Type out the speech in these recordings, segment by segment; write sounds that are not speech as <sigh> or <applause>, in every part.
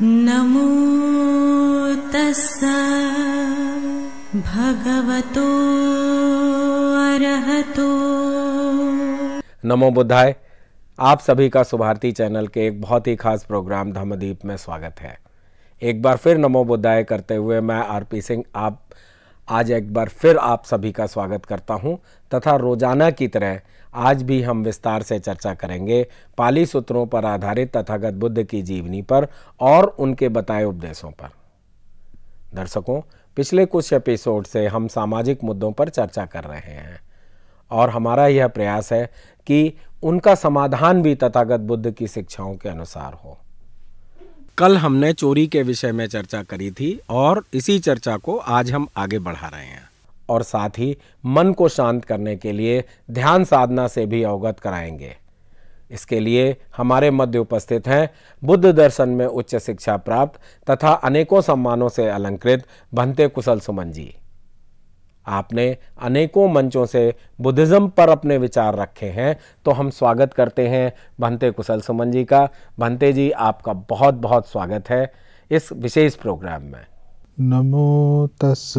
नमो तस् भगवतो अरहतो नमो बुद्धाय आप सभी का सुभारती चैनल के एक बहुत ही खास प्रोग्राम धमदीप में स्वागत है एक बार फिर नमो बुद्धाय करते हुए मैं आरपी सिंह आप आज एक बार फिर आप सभी का स्वागत करता हूं तथा रोजाना की तरह आज भी हम विस्तार से चर्चा करेंगे पाली सूत्रों पर आधारित तथागत बुद्ध की जीवनी पर और उनके बताए उपदेशों पर दर्शकों पिछले कुछ एपिसोड से हम सामाजिक मुद्दों पर चर्चा कर रहे हैं और हमारा यह प्रयास है कि उनका समाधान भी तथागत बुद्ध की शिक्षाओं के अनुसार हो कल हमने चोरी के विषय में चर्चा करी थी और इसी चर्चा को आज हम आगे बढ़ा रहे हैं और साथ ही मन को शांत करने के लिए ध्यान साधना से भी अवगत कराएंगे इसके लिए हमारे मध्य उपस्थित हैं बुद्ध दर्शन में उच्च शिक्षा प्राप्त तथा अनेकों सम्मानों से अलंकृत भंते कुशल सुमन जी आपने अनेकों मंचों से बुद्धिज़्म पर अपने विचार रखे हैं तो हम स्वागत करते हैं भंते कुशल सुमन जी का भंते जी आपका बहुत बहुत स्वागत है इस विशेष प्रोग्राम में नमो तस्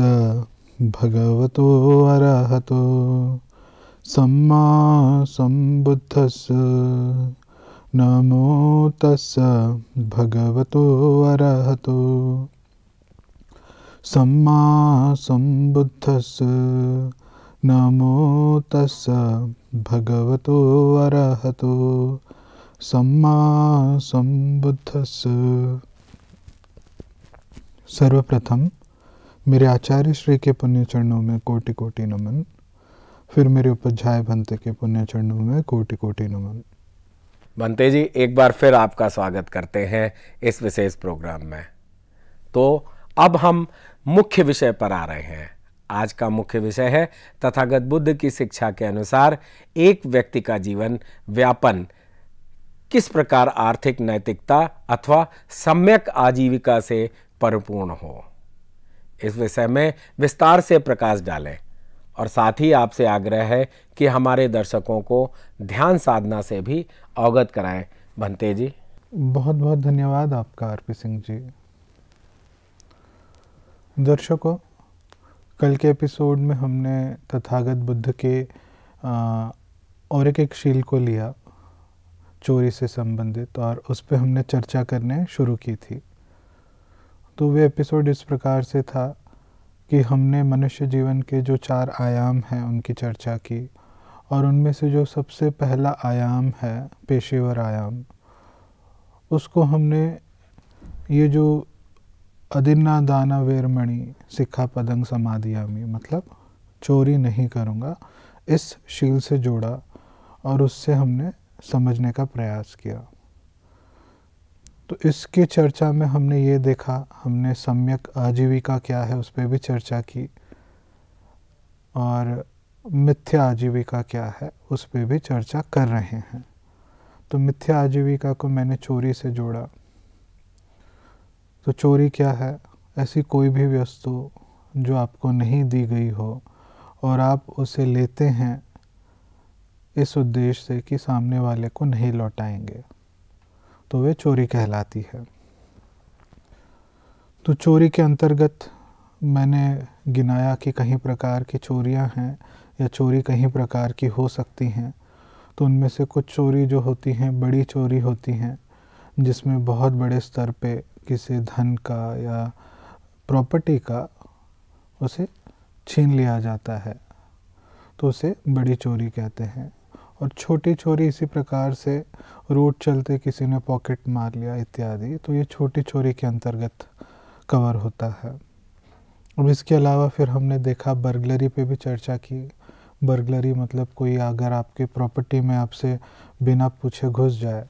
भगवतो अरहतो सम्मा सम्बुद्धस् नमो तस् भगवतो अरहतो सम्मा नमो तस् भगवतो अरहतो सम्मा सर्वप्रथम मेरे आचार्य श्री के पुण्य चरणों में कोटि कोटि नमन फिर मेरे उपाध्याय भंते के पुण्य चरणों में कोटि कोटि नमन भंते जी एक बार फिर आपका स्वागत करते हैं इस विशेष प्रोग्राम में तो अब हम मुख्य विषय पर आ रहे हैं आज का मुख्य विषय है तथागत बुद्ध की शिक्षा के अनुसार एक व्यक्ति का जीवन व्यापन किस प्रकार आर्थिक नैतिकता अथवा सम्यक आजीविका से परिपूर्ण हो इस विषय में विस्तार से प्रकाश डालें और साथ ही आपसे आग्रह है कि हमारे दर्शकों को ध्यान साधना से भी अवगत कराएं भंते जी बहुत बहुत धन्यवाद आपका आरपी सिंह जी दर्शकों कल के एपिसोड में हमने तथागत बुद्ध के और एक एक शील को लिया चोरी से संबंधित और उस पर हमने चर्चा करने शुरू की थी तो वे एपिसोड इस प्रकार से था कि हमने मनुष्य जीवन के जो चार आयाम हैं उनकी चर्चा की और उनमें से जो सबसे पहला आयाम है पेशेवर आयाम उसको हमने ये जो अदिन्ना दाना वेरमणि सिखा पदंग समाधियामी मतलब चोरी नहीं करूँगा इस शील से जोड़ा और उससे हमने समझने का प्रयास किया तो इसकी चर्चा में हमने ये देखा हमने सम्यक आजीविका क्या है उस पर भी चर्चा की और मिथ्या आजीविका क्या है उस पर भी चर्चा कर रहे हैं तो मिथ्या आजीविका को मैंने चोरी से जोड़ा तो चोरी क्या है ऐसी कोई भी वस्तु जो आपको नहीं दी गई हो और आप उसे लेते हैं इस उद्देश्य से कि सामने वाले को नहीं लौटाएंगे तो वे चोरी कहलाती है तो चोरी के अंतर्गत मैंने गिनाया कि कहीं प्रकार की चोरियां हैं या चोरी कहीं प्रकार की हो सकती हैं तो उनमें से कुछ चोरी जो होती हैं बड़ी चोरी होती हैं जिसमें बहुत बड़े स्तर पे किसी धन का या प्रॉपर्टी का उसे छीन लिया जाता है तो उसे बड़ी चोरी कहते हैं और छोटी चोरी इसी प्रकार से रूट चलते किसी ने पॉकेट मार लिया इत्यादि तो ये छोटी चोरी के अंतर्गत कवर होता है अब इसके अलावा फिर हमने देखा बर्गलरी पे भी चर्चा की बर्गलरी मतलब कोई अगर आपके प्रॉपर्टी में आपसे बिना पूछे घुस जाए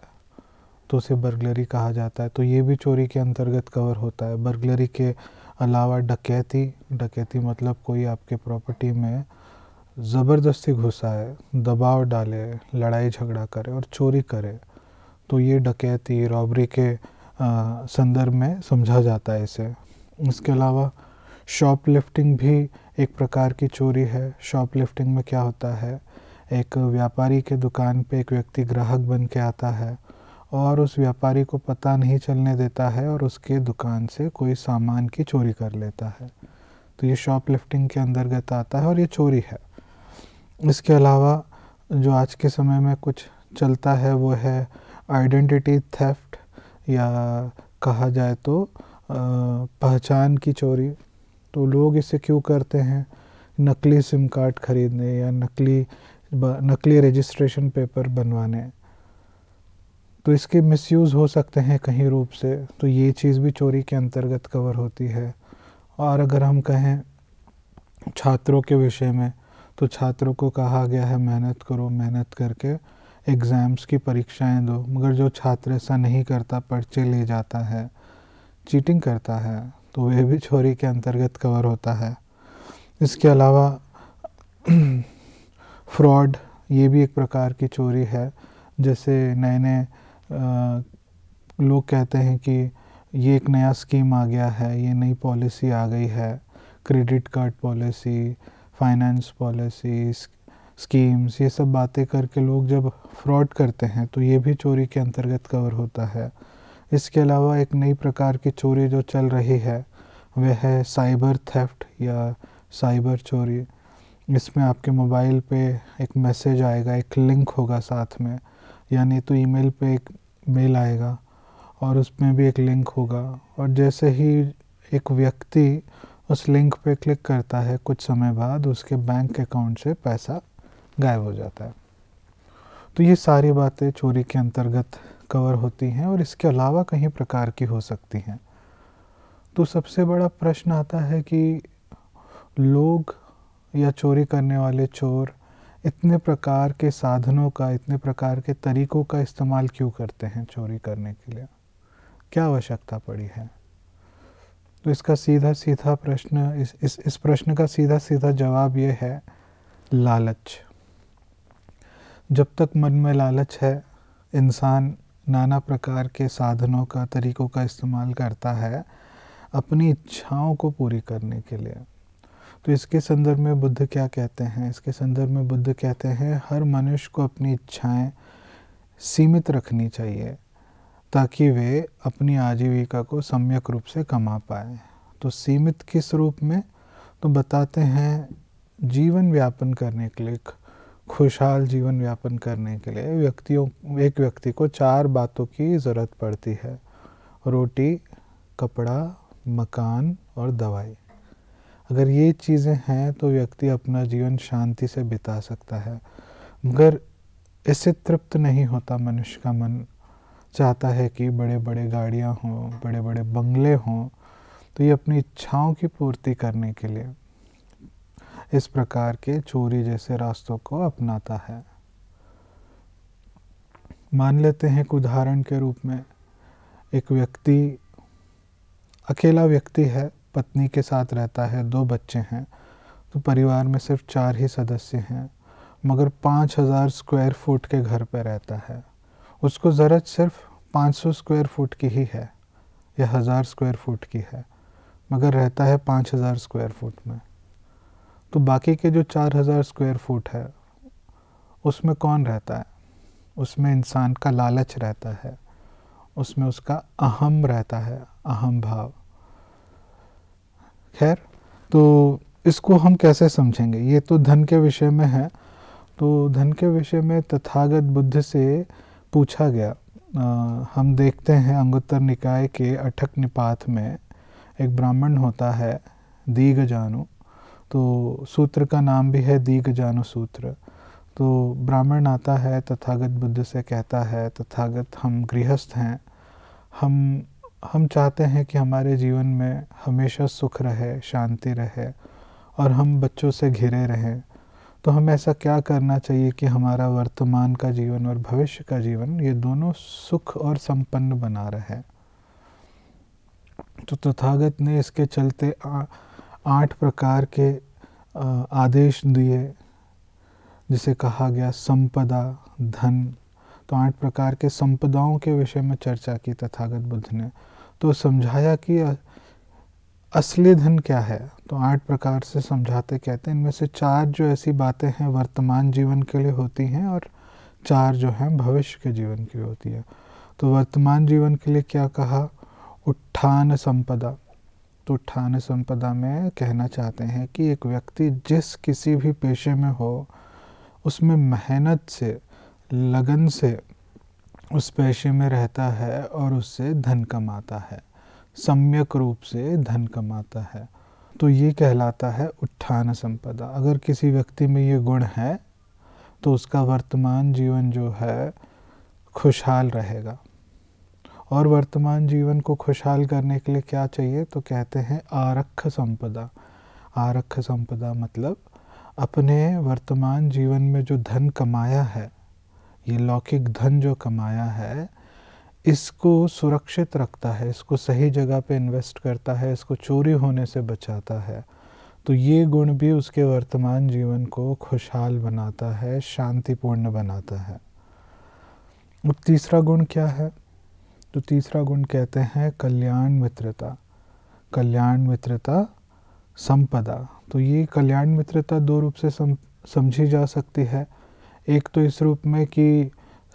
तो उसे बर्गलरी कहा जाता है तो ये भी चोरी के अंतर्गत कवर होता है बर्गलरी के अलावा डकैती डकैती मतलब कोई आपके प्रॉपर्टी में ज़बरदस्ती घुसाए दबाव डाले लड़ाई झगड़ा करे और चोरी करे तो ये डकैती रॉबरी के संदर्भ में समझा जाता है इसे इसके अलावा शॉप लिफ्टिंग भी एक प्रकार की चोरी है शॉप लिफ्टिंग में क्या होता है एक व्यापारी के दुकान पे एक व्यक्ति ग्राहक बन के आता है और उस व्यापारी को पता नहीं चलने देता है और उसके दुकान से कोई सामान की चोरी कर लेता है तो ये शॉप लिफ्टिंग के अंतर्गत आता है और ये चोरी है इसके अलावा जो आज के समय में कुछ चलता है वो है आइडेंटिटी थेफ्ट या कहा जाए तो पहचान की चोरी तो लोग इसे क्यों करते हैं नकली सिम कार्ड खरीदने या नकली नकली रजिस्ट्रेशन पेपर बनवाने तो इसके मिसयूज़ हो सकते हैं कहीं रूप से तो ये चीज़ भी चोरी के अंतर्गत कवर होती है और अगर हम कहें छात्रों के विषय में तो छात्रों को कहा गया है मेहनत करो मेहनत करके एग्ज़ाम्स की परीक्षाएं दो मगर जो छात्र ऐसा नहीं करता पर्चे ले जाता है चीटिंग करता है तो वह भी चोरी के अंतर्गत कवर होता है इसके अलावा फ्रॉड <clears throat> ये भी एक प्रकार की चोरी है जैसे नए नए लोग कहते हैं कि ये एक नया स्कीम आ गया है ये नई पॉलिसी आ गई है credit card policy finance policies schemes ये सब बातें करके लोग जब फ्रॉड करते हैं तो ये भी चोरी के अंतर्गत कवर होता है इसके अलावा एक नई प्रकार की चोरी जो चल रही है वह है साइबर थेफ्ट या साइबर चोरी इसमें आपके मोबाइल पे एक मैसेज आएगा एक लिंक होगा साथ में यानी तो ईमेल पे एक मेल आएगा और उसमें भी एक लिंक होगा और जैसे ही एक व्यक्ति उस लिंक पे क्लिक करता है कुछ समय बाद उसके बैंक अकाउंट से पैसा गायब हो जाता है तो ये सारी बातें चोरी के अंतर्गत कवर होती हैं और इसके अलावा कहीं प्रकार की हो सकती हैं तो सबसे बड़ा प्रश्न आता है कि लोग या चोरी करने वाले चोर इतने प्रकार के साधनों का इतने प्रकार के तरीकों का इस्तेमाल क्यों करते हैं चोरी करने के लिए क्या आवश्यकता पड़ी है तो इसका सीधा सीधा प्रश्न इस इस इस प्रश्न का सीधा सीधा जवाब ये है लालच जब तक मन में लालच है इंसान नाना प्रकार के साधनों का तरीक़ों का इस्तेमाल करता है अपनी इच्छाओं को पूरी करने के लिए तो इसके संदर्भ में बुद्ध क्या कहते हैं इसके संदर्भ में बुद्ध कहते हैं हर मनुष्य को अपनी इच्छाएं सीमित रखनी चाहिए ताकि वे अपनी आजीविका को सम्यक रूप से कमा पाए तो सीमित किस रूप में तो बताते हैं जीवन व्यापन करने के लिए खुशहाल जीवन व्यापन करने के लिए व्यक्तियों एक व्यक्ति को चार बातों की ज़रूरत पड़ती है रोटी कपड़ा मकान और दवाई अगर ये चीज़ें हैं तो व्यक्ति अपना जीवन शांति से बिता सकता है मगर इससे तृप्त नहीं होता मनुष्य का मन चाहता है कि बड़े बड़े गाड़ियाँ हों बड़े बड़े बंगले हों तो ये अपनी इच्छाओं की पूर्ति करने के लिए इस प्रकार के चोरी जैसे रास्तों को अपनाता है मान लेते हैं एक उदाहरण के रूप में एक व्यक्ति अकेला व्यक्ति है पत्नी के साथ रहता है दो बच्चे हैं तो परिवार में सिर्फ चार ही सदस्य हैं मगर पाँच हज़ार स्क्वायर फुट के घर पर रहता है उसको ज़रूरत सिर्फ 500 स्क्वायर फुट की ही है या हज़ार स्क्वायर फुट की है मगर रहता है 5000 स्क्वायर फुट में तो बाकी के जो 4000 स्क्वायर फुट है उसमें कौन रहता है उसमें इंसान का लालच रहता है उसमें उसका अहम रहता है अहम भाव खैर तो इसको हम कैसे समझेंगे ये तो धन के विषय में है तो धन के विषय में तथागत बुद्ध से पूछा गया आ, हम देखते हैं अंगुत्तर निकाय के अठक निपात में एक ब्राह्मण होता है दीघ जानु तो सूत्र का नाम भी है दीग जानु सूत्र तो ब्राह्मण आता है तथागत बुद्ध से कहता है तथागत हम गृहस्थ हैं हम हम चाहते हैं कि हमारे जीवन में हमेशा सुख रहे शांति रहे और हम बच्चों से घिरे रहें तो हमें ऐसा क्या करना चाहिए कि हमारा वर्तमान का जीवन और भविष्य का जीवन ये दोनों सुख और संपन्न बना रहे तो तथागत ने इसके चलते आठ प्रकार के आदेश दिए जिसे कहा गया संपदा धन तो आठ प्रकार के संपदाओं के विषय में चर्चा की तथागत बुद्ध ने तो समझाया कि असली धन क्या है तो आठ प्रकार से समझाते कहते हैं इनमें से चार जो ऐसी बातें हैं वर्तमान जीवन के लिए होती हैं और चार जो हैं भविष्य के जीवन के लिए होती है तो वर्तमान जीवन के लिए क्या कहा उत्थान संपदा तो उत्थान संपदा में कहना चाहते हैं कि एक व्यक्ति जिस किसी भी पेशे में हो उसमें मेहनत से लगन से उस पेशे में रहता है और उससे धन कमाता है सम्यक रूप से धन कमाता है तो ये कहलाता है उत्थान संपदा अगर किसी व्यक्ति में ये गुण है तो उसका वर्तमान जीवन जो है खुशहाल रहेगा और वर्तमान जीवन को खुशहाल करने के लिए क्या चाहिए तो कहते हैं आरक्ष संपदा आरक्ष संपदा मतलब अपने वर्तमान जीवन में जो धन कमाया है ये लौकिक धन जो कमाया है इसको सुरक्षित रखता है इसको सही जगह पे इन्वेस्ट करता है इसको चोरी होने से बचाता है तो ये गुण भी उसके वर्तमान जीवन को खुशहाल बनाता है शांतिपूर्ण बनाता है अब तीसरा गुण क्या है तो तीसरा गुण कहते हैं कल्याण मित्रता कल्याण मित्रता संपदा तो ये कल्याण मित्रता दो रूप से समझी जा सकती है एक तो इस रूप में कि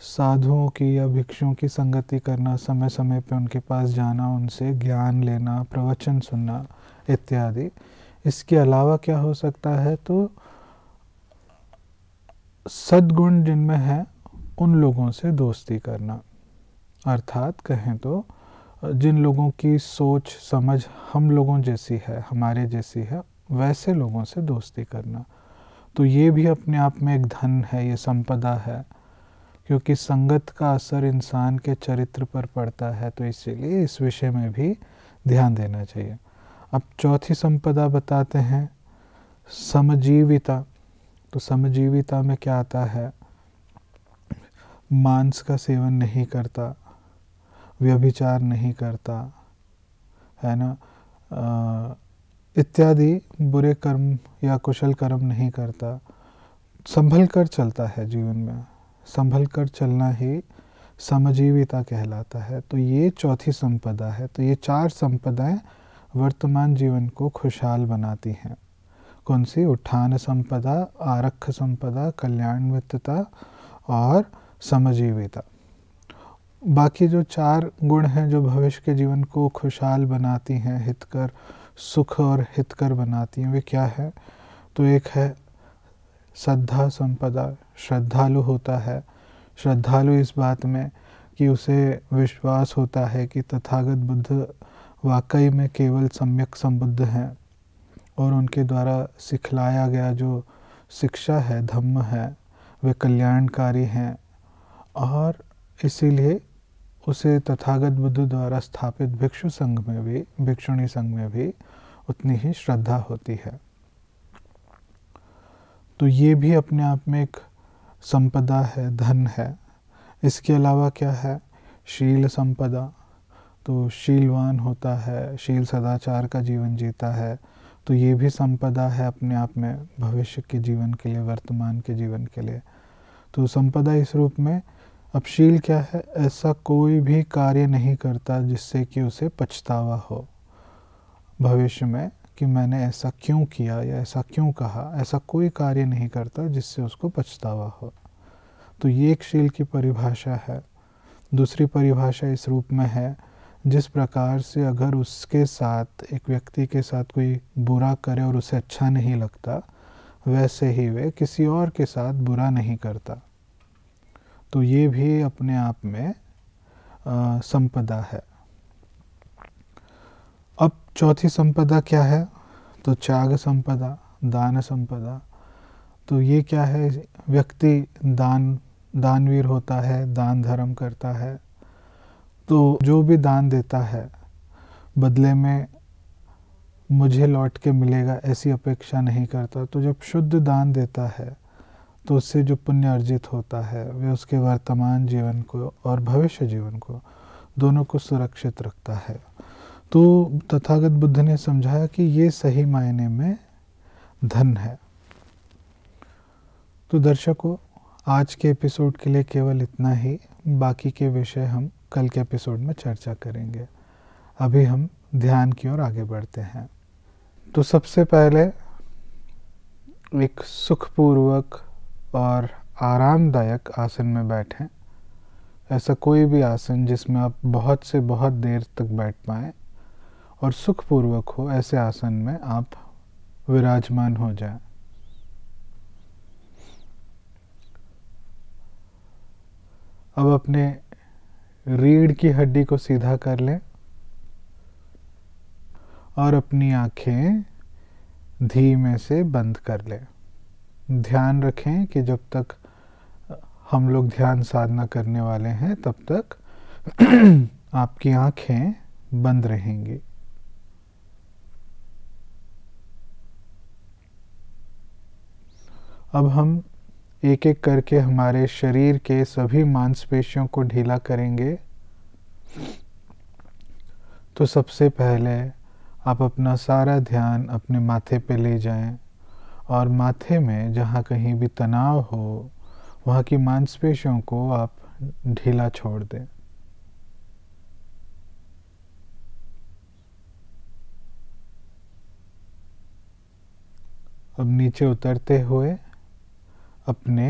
साधुओं की या भिक्षुओं की संगति करना समय समय पर उनके पास जाना उनसे ज्ञान लेना प्रवचन सुनना इत्यादि इसके अलावा क्या हो सकता है तो सद्गुण जिनमें है उन लोगों से दोस्ती करना अर्थात कहें तो जिन लोगों की सोच समझ हम लोगों जैसी है हमारे जैसी है वैसे लोगों से दोस्ती करना तो ये भी अपने आप में एक धन है ये संपदा है क्योंकि संगत का असर इंसान के चरित्र पर पड़ता है तो इसीलिए इस विषय में भी ध्यान देना चाहिए अब चौथी संपदा बताते हैं समजीविता तो समजीविता में क्या आता है मांस का सेवन नहीं करता व्यभिचार नहीं करता है ना इत्यादि बुरे कर्म या कुशल कर्म नहीं करता संभल कर चलता है जीवन में संभल कर चलना ही समजीविता कहलाता है तो ये चौथी संपदा है तो ये चार संपदाएं वर्तमान जीवन को खुशहाल बनाती हैं कौन सी उत्थान संपदा आरक्ष संपदा कल्याण वित्तता और समजीविता बाकी जो चार गुण हैं जो भविष्य के जीवन को खुशहाल बनाती हैं हितकर सुख और हितकर बनाती हैं वे क्या है तो एक है श्रद्धा संपदा श्रद्धालु होता है श्रद्धालु इस बात में कि उसे विश्वास होता है कि तथागत बुद्ध वाकई में केवल सम्यक संबुद्ध हैं और उनके द्वारा सिखलाया गया जो शिक्षा है धम्म है वे कल्याणकारी हैं और इसीलिए उसे तथागत बुद्ध द्वारा स्थापित भिक्षु संघ में भी भिक्षुणी संघ में भी उतनी ही श्रद्धा होती है तो ये भी अपने आप में एक संपदा है धन है इसके अलावा क्या है शील संपदा तो शीलवान होता है शील सदाचार का जीवन जीता है तो ये भी संपदा है अपने आप में भविष्य के जीवन के लिए वर्तमान के जीवन के लिए तो संपदा इस रूप में अब शील क्या है ऐसा कोई भी कार्य नहीं करता जिससे कि उसे पछतावा हो भविष्य में कि मैंने ऐसा क्यों किया या ऐसा क्यों कहा ऐसा कोई कार्य नहीं करता जिससे उसको पछतावा हो तो ये एक शील की परिभाषा है दूसरी परिभाषा इस रूप में है जिस प्रकार से अगर उसके साथ एक व्यक्ति के साथ कोई बुरा करे और उसे अच्छा नहीं लगता वैसे ही वे किसी और के साथ बुरा नहीं करता तो ये भी अपने आप में आ, संपदा है अब चौथी संपदा क्या है तो त्याग संपदा दान संपदा तो ये क्या है व्यक्ति दान दानवीर होता है दान धर्म करता है तो जो भी दान देता है बदले में मुझे लौट के मिलेगा ऐसी अपेक्षा नहीं करता तो जब शुद्ध दान देता है तो उससे जो पुण्य अर्जित होता है वे उसके वर्तमान जीवन को और भविष्य जीवन को दोनों को सुरक्षित रखता है तो तथागत बुद्ध ने समझाया कि ये सही मायने में धन है तो दर्शकों आज के एपिसोड के लिए केवल इतना ही बाकी के विषय हम कल के एपिसोड में चर्चा करेंगे अभी हम ध्यान की ओर आगे बढ़ते हैं तो सबसे पहले एक सुखपूर्वक और आरामदायक आसन में बैठें ऐसा कोई भी आसन जिसमें आप बहुत से बहुत देर तक बैठ पाएँ और सुखपूर्वक हो ऐसे आसन में आप विराजमान हो जाए अब अपने रीढ़ की हड्डी को सीधा कर लें और अपनी आंखें धीमे से बंद कर लें ध्यान रखें कि जब तक हम लोग ध्यान साधना करने वाले हैं तब तक <clears throat> आपकी आंखें बंद रहेंगी अब हम एक एक करके हमारे शरीर के सभी मांसपेशियों को ढीला करेंगे तो सबसे पहले आप अपना सारा ध्यान अपने माथे पे ले जाएं और माथे में जहाँ कहीं भी तनाव हो वहाँ की मांसपेशियों को आप ढीला छोड़ दें अब नीचे उतरते हुए अपने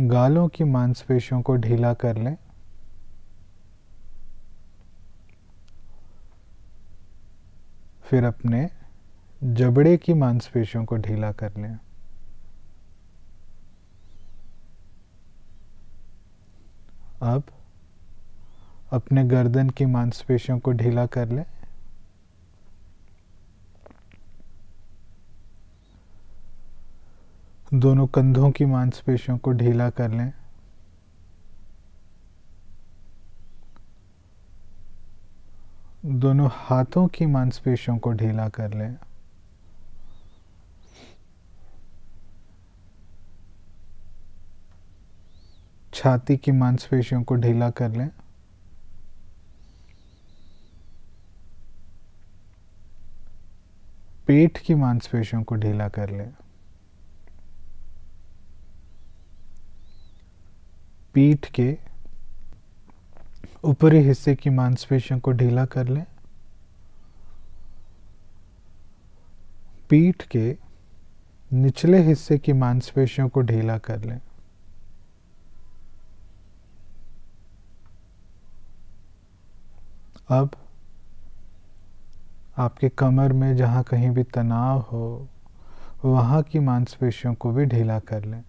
गालों की मांसपेशियों को ढीला कर लें फिर अपने जबड़े की मांसपेशियों को ढीला कर लें अब अपने गर्दन की मांसपेशियों को ढीला कर लें दोनों कंधों की मांसपेशियों को ढीला कर लें दोनों हाथों की मांसपेशियों को ढीला कर लें छाती की मांसपेशियों को ढीला कर लें पेट की मांसपेशियों को ढीला कर लें पीठ के ऊपरी हिस्से की मांसपेशियों को ढीला कर लें पीठ के निचले हिस्से की मांसपेशियों को ढीला कर लें अब आपके कमर में जहां कहीं भी तनाव हो वहां की मांसपेशियों को भी ढीला कर लें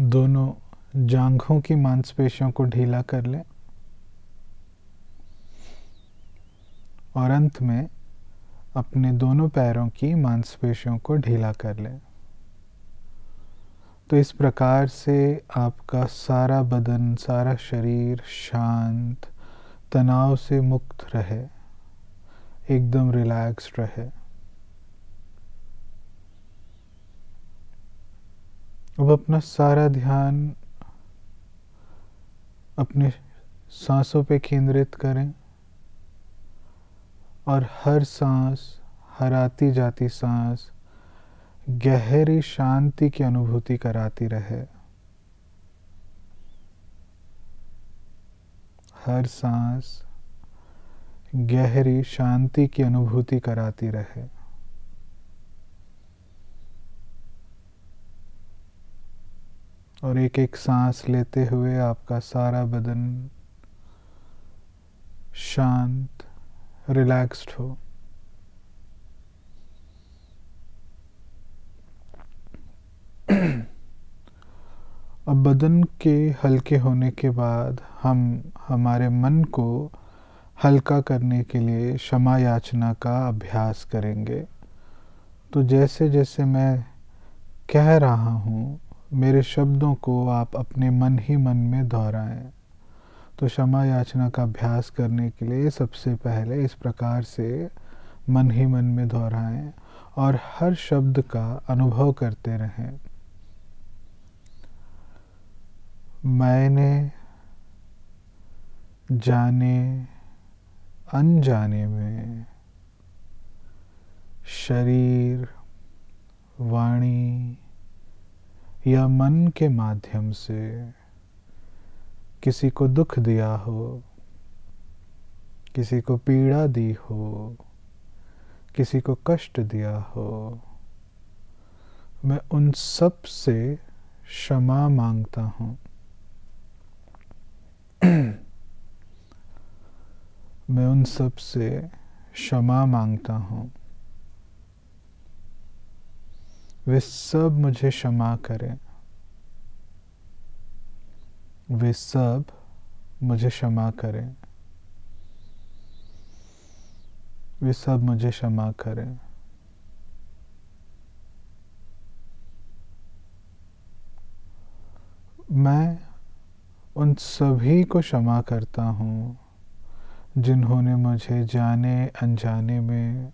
दोनों जांघों की मांसपेशियों को ढीला कर लें और अंत में अपने दोनों पैरों की मांसपेशियों को ढीला कर लें तो इस प्रकार से आपका सारा बदन सारा शरीर शांत तनाव से मुक्त रहे एकदम रिलैक्स्ड रहे अब अपना सारा ध्यान अपने सांसों पे केंद्रित करें और हर सांस हर आती जाती सांस गहरी शांति की अनुभूति कराती रहे हर सांस गहरी शांति की अनुभूति कराती रहे और एक एक सांस लेते हुए आपका सारा बदन शांत रिलैक्स्ड हो अब बदन के हल्के होने के बाद हम हमारे मन को हल्का करने के लिए क्षमा याचना का अभ्यास करेंगे तो जैसे जैसे मैं कह रहा हूँ मेरे शब्दों को आप अपने मन ही मन में दोहराएं तो क्षमा याचना का अभ्यास करने के लिए सबसे पहले इस प्रकार से मन ही मन में दोहराएं और हर शब्द का अनुभव करते रहें मैंने जाने अनजाने में शरीर वाणी या मन के माध्यम से किसी को दुख दिया हो किसी को पीड़ा दी हो किसी को कष्ट दिया हो मैं उन सब से क्षमा मांगता हूँ <clears throat> मैं उन सब से क्षमा मांगता हूँ वे सब मुझे क्षमा करें वे सब मुझे क्षमा करें वे सब मुझे क्षमा करें मैं उन सभी को क्षमा करता हूँ जिन्होंने मुझे जाने अनजाने में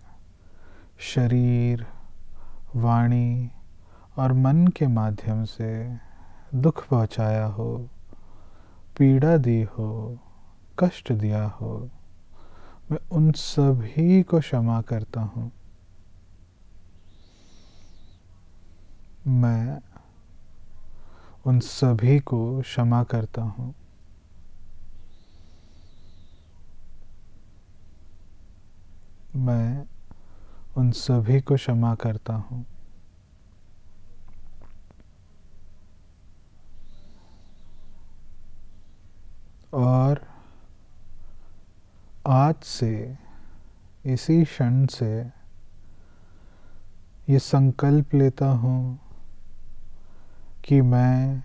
शरीर वाणी और मन के माध्यम से दुख पहुंचाया हो पीड़ा दी हो कष्ट दिया हो मैं उन सभी को क्षमा करता हूँ मैं उन सभी को क्षमा करता हूँ मैं उन सभी को क्षमा करता हूँ और आज से इसी क्षण से ये संकल्प लेता हूँ कि मैं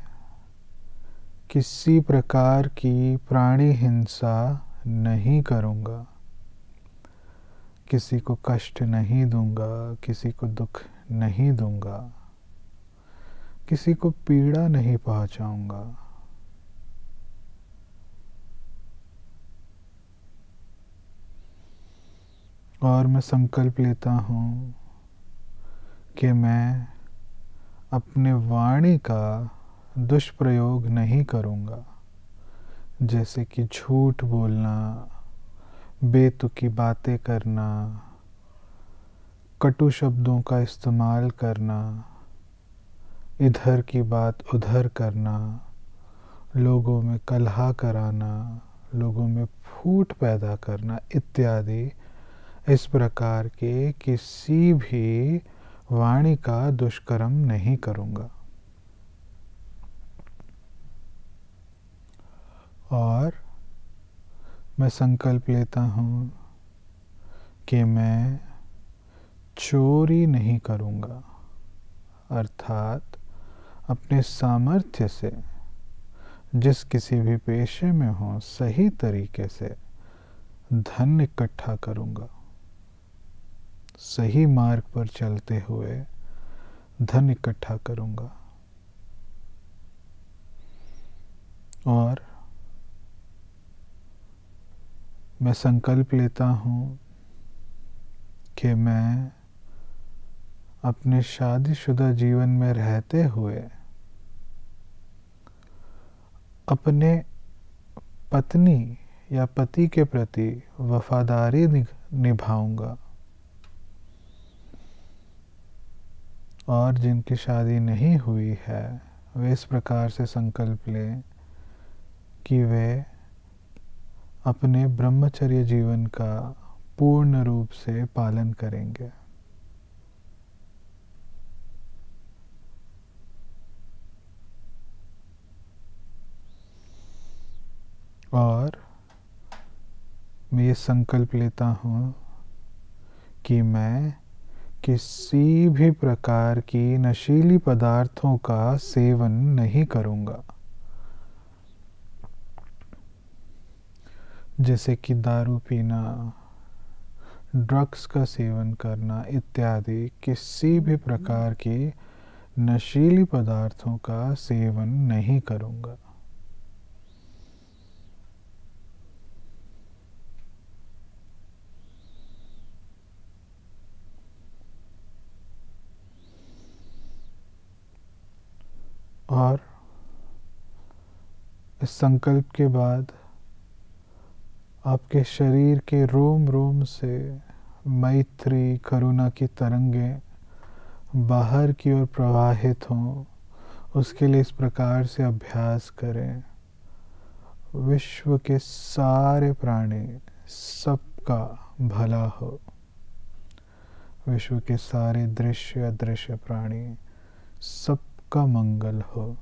किसी प्रकार की प्राणी हिंसा नहीं करूँगा किसी को कष्ट नहीं दूंगा किसी को दुख नहीं दूंगा किसी को पीड़ा नहीं पहुंचाऊंगा और मैं संकल्प लेता हूं कि मैं अपने वाणी का दुष्प्रयोग नहीं करूंगा जैसे कि झूठ बोलना बेतुकी बातें करना कटु शब्दों का इस्तेमाल करना इधर की बात उधर करना लोगों में कलहा कराना लोगों में फूट पैदा करना इत्यादि इस प्रकार के किसी भी वाणी का दुष्कर्म नहीं करूँगा और मैं संकल्प लेता हूँ कि मैं चोरी नहीं करूँगा अर्थात अपने सामर्थ्य से जिस किसी भी पेशे में हो सही तरीके से धन इकट्ठा करूँगा सही मार्ग पर चलते हुए धन इकट्ठा करूँगा और मैं संकल्प लेता हूँ कि मैं अपने शादीशुदा जीवन में रहते हुए अपने पत्नी या पति के प्रति वफादारी निभाऊंगा और जिनकी शादी नहीं हुई है वे इस प्रकार से संकल्प लें कि वे अपने ब्रह्मचर्य जीवन का पूर्ण रूप से पालन करेंगे और मैं ये संकल्प लेता हूँ कि मैं किसी भी प्रकार की नशीली पदार्थों का सेवन नहीं करूँगा जैसे कि दारू पीना ड्रग्स का सेवन करना इत्यादि किसी भी प्रकार के नशीली पदार्थों का सेवन नहीं करूँगा और इस संकल्प के बाद आपके शरीर के रोम रोम से मैत्री करुणा की तरंगें बाहर की ओर प्रवाहित हों उसके लिए इस प्रकार से अभ्यास करें विश्व के सारे प्राणी सबका भला हो विश्व के सारे दृश्य अदृश्य प्राणी सबका मंगल हो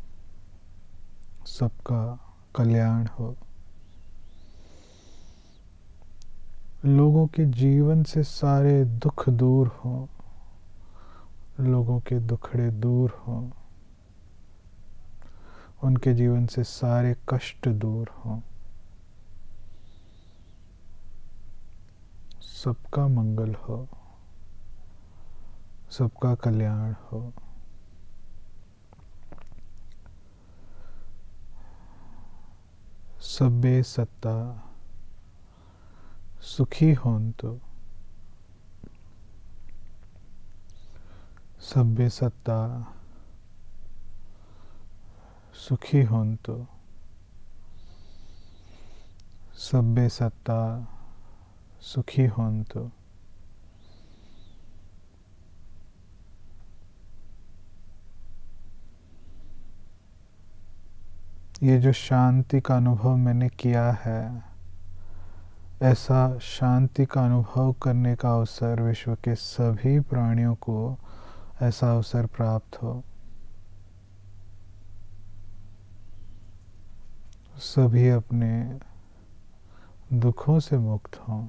सबका कल्याण हो लोगों के जीवन से सारे दुख दूर हों लोगों के दुखड़े दूर हों उनके जीवन से सारे कष्ट दूर हों सबका मंगल हो सबका कल्याण हो सबे सत्ता सुखी तो सभ्य सत्ता सुखी तो सभ्य सत्ता सुखी तो ये जो शांति का अनुभव मैंने किया है ऐसा शांति का अनुभव करने का अवसर विश्व के सभी प्राणियों को ऐसा अवसर प्राप्त हो सभी अपने दुखों से मुक्त हों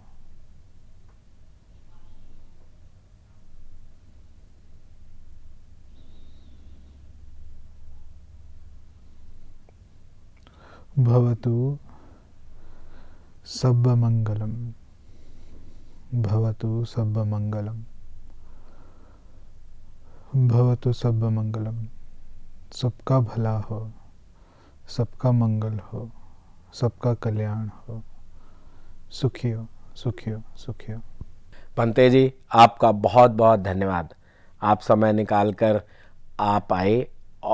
भवतु सब मंगलम भवतु सब मंगलम भवतु सब मंगलम सबका भला हो सबका मंगल हो सबका कल्याण हो सुखी हो सुखी हो सुखी हो पंते जी आपका बहुत बहुत धन्यवाद आप समय निकालकर आप आए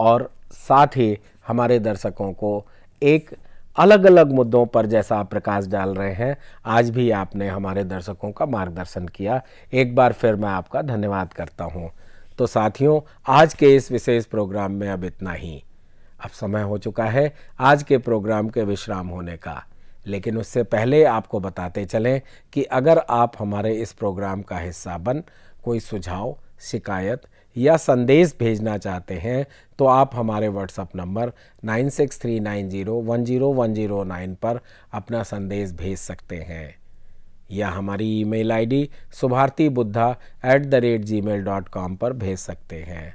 और साथ ही हमारे दर्शकों को एक अलग अलग मुद्दों पर जैसा आप प्रकाश डाल रहे हैं आज भी आपने हमारे दर्शकों का मार्गदर्शन किया एक बार फिर मैं आपका धन्यवाद करता हूँ तो साथियों आज के इस विशेष प्रोग्राम में अब इतना ही अब समय हो चुका है आज के प्रोग्राम के विश्राम होने का लेकिन उससे पहले आपको बताते चलें कि अगर आप हमारे इस प्रोग्राम का हिस्सा बन कोई सुझाव शिकायत या संदेश भेजना चाहते हैं तो आप हमारे व्हाट्सअप नंबर 9639010109 पर अपना संदेश भेज सकते हैं या हमारी email ID Subharti Buddha at the rate Gmail dot com पर भेज सकते हैं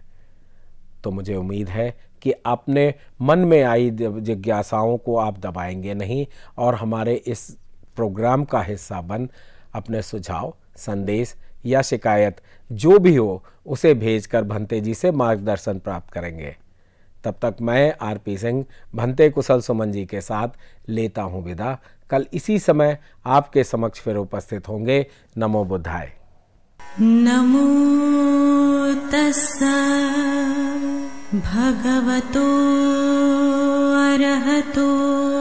तो मुझे उम्मीद है कि अपने मन में आई जिज्ञासाओं को आप दबाएंगे नहीं और हमारे इस प्रोग्राम का हिस्सा बन अपने सुझाव संदेश या शिकायत जो भी हो उसे भेजकर भंते जी से मार्गदर्शन प्राप्त करेंगे तब तक मैं आर पी सिंह भंते कुशल सुमन जी के साथ लेता हूं विदा कल इसी समय आपके समक्ष फिर उपस्थित होंगे नमो बुद्धाय नमो भगवतो अरहतो